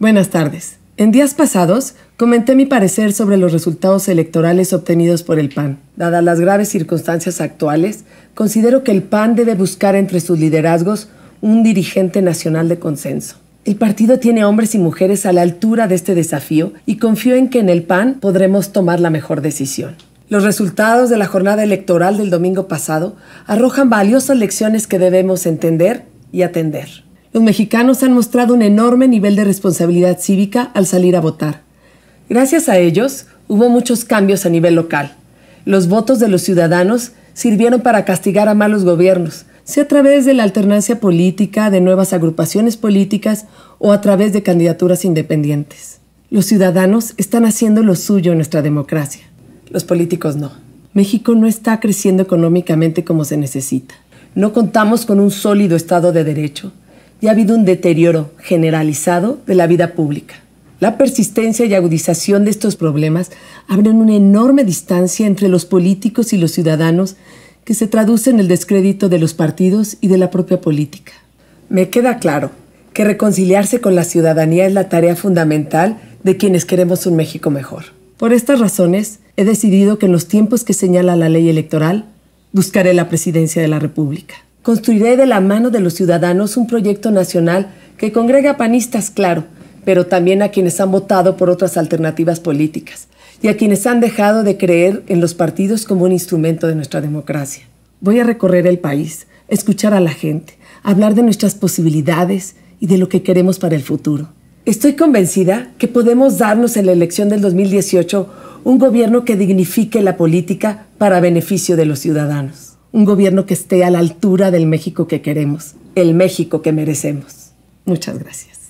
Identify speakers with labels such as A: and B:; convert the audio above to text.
A: Buenas tardes. En días pasados comenté mi parecer sobre los resultados electorales obtenidos por el PAN. Dadas las graves circunstancias actuales, considero que el PAN debe buscar entre sus liderazgos un dirigente nacional de consenso. El partido tiene hombres y mujeres a la altura de este desafío y confío en que en el PAN podremos tomar la mejor decisión. Los resultados de la jornada electoral del domingo pasado arrojan valiosas lecciones que debemos entender y atender. Los mexicanos han mostrado un enorme nivel de responsabilidad cívica al salir a votar. Gracias a ellos, hubo muchos cambios a nivel local. Los votos de los ciudadanos sirvieron para castigar a malos gobiernos, sea a través de la alternancia política, de nuevas agrupaciones políticas o a través de candidaturas independientes. Los ciudadanos están haciendo lo suyo en nuestra democracia. Los políticos no. México no está creciendo económicamente como se necesita. No contamos con un sólido Estado de Derecho y ha habido un deterioro generalizado de la vida pública. La persistencia y agudización de estos problemas abren una enorme distancia entre los políticos y los ciudadanos que se traduce en el descrédito de los partidos y de la propia política. Me queda claro que reconciliarse con la ciudadanía es la tarea fundamental de quienes queremos un México mejor. Por estas razones, he decidido que en los tiempos que señala la ley electoral, buscaré la presidencia de la República construiré de la mano de los ciudadanos un proyecto nacional que congrega panistas, claro, pero también a quienes han votado por otras alternativas políticas y a quienes han dejado de creer en los partidos como un instrumento de nuestra democracia. Voy a recorrer el país, escuchar a la gente, hablar de nuestras posibilidades y de lo que queremos para el futuro. Estoy convencida que podemos darnos en la elección del 2018 un gobierno que dignifique la política para beneficio de los ciudadanos un gobierno que esté a la altura del México que queremos, el México que merecemos. Muchas gracias.